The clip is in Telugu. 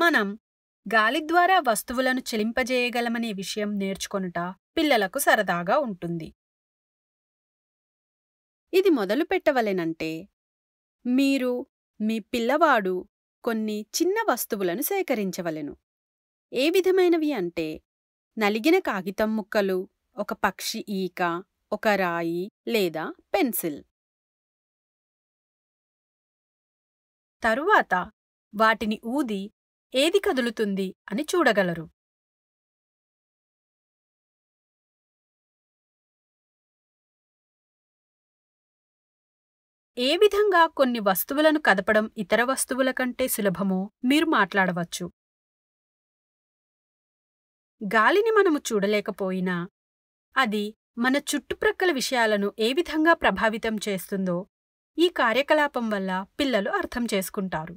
మనం గాలి ద్వారా వస్తువులను చెలింపజేయగలమనే విషయం నేర్చుకొనుట పిల్లలకు సరదాగా ఉంటుంది ఇది మొదలు పెట్టవలెనంటే మీరు మీ పిల్లవాడు కొన్ని చిన్న వస్తువులను సేకరించవలెను ఏ విధమైనవి అంటే నలిగిన కాగితం ముక్కలు ఒక పక్షి ఈక ఒక రాయి లేదా పెన్సిల్ తరువాత వాటిని ఊది ఏది కదులుతుంది అని చూడగలరు ఏ విధంగా కొన్ని వస్తువులను కదపడం ఇతర వస్తువుల కంటే సులభమో మీరు మాట్లాడవచ్చు గాలిని మనము చూడలేకపోయినా అది మన చుట్టుప్రక్కల విషయాలను ఏ విధంగా ప్రభావితం చేస్తుందో ఈ కార్యకలాపం వల్ల పిల్లలు అర్థం చేసుకుంటారు